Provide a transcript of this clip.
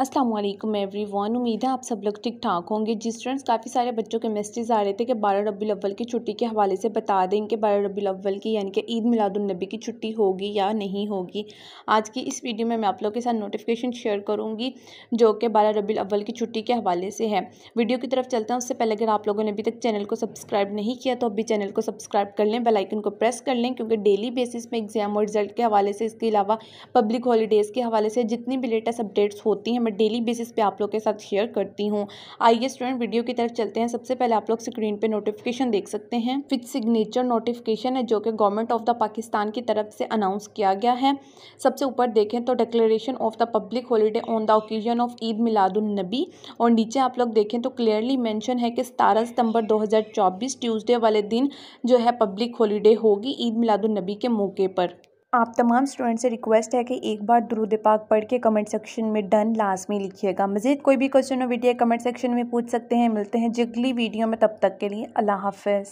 Aslam every one उम्मीद है आप सब लोग ठीक ठाक होंगे जिस फ्रेंड्स काफ़ी सारे बच्चों के मैसेज आ रहे थे कि बारह रबी अव्वल की छुट्टी के हवाले से बता दें कि बारह रबी अव्वल की यानी कि ईद मिलादुलनबी की छुट्टी होगी या नहीं होगी आज की इस वीडियो में मैं आप लोगों के साथ नोटिफिकेशन शेयर करूँगी जो कि बारह रबी अव्वल की छुट्टी के हवाले से है वीडियो की तरफ चलते हैं उससे पहले अगर आप लोगों ने अभी तक चैनल को सब्सक्राइब नहीं किया तो अभी चैनल को सब्सक्राइब कर लें बेलाइकन को प्रेस कर लें क्योंकि डेली बेसिस में एग्जाम और रिजल्ट के हवाले से इसके अलावा पब्लिक हॉलीडेज़ के हवाले से जितनी भी लेटेस्ट अपडेट्स होती हैं मैं डेली बेसिस पे आप लोग के साथ शेयर करती हूँ आइए स्टूडेंट वीडियो की तरफ चलते हैं सबसे पहले आप लोग स्क्रीन पे नोटिफिकेशन देख सकते हैं फिथ सिग्नेचर नोटिफिकेशन है जो कि गवर्नमेंट ऑफ द पाकिस्तान की तरफ से अनाउंस किया गया है सबसे ऊपर देखें तो declaration of the public holiday on the occasion of Eid Miladunnabi और नीचे आप लोग देखें तो क्लियरली मैंशन है कि सतारह सितंबर दो ट्यूसडे वाले दिन जो है पब्लिक हॉलीडे होगी ईद मिलादुलनबी के मौके पर आप तमाम स्टूडेंट से रिक्वेस्ट है कि एक बार द्रुद पाक पढ़ के कमेंट सेक्शन में डन लाजमी लिखिएगा मजीद कोई भी क्वेश्चन हो वीडियो कमेंट सेक्शन में पूछ सकते हैं मिलते हैं जिगली वीडियो में तब तक के लिए अल्लाह हाफ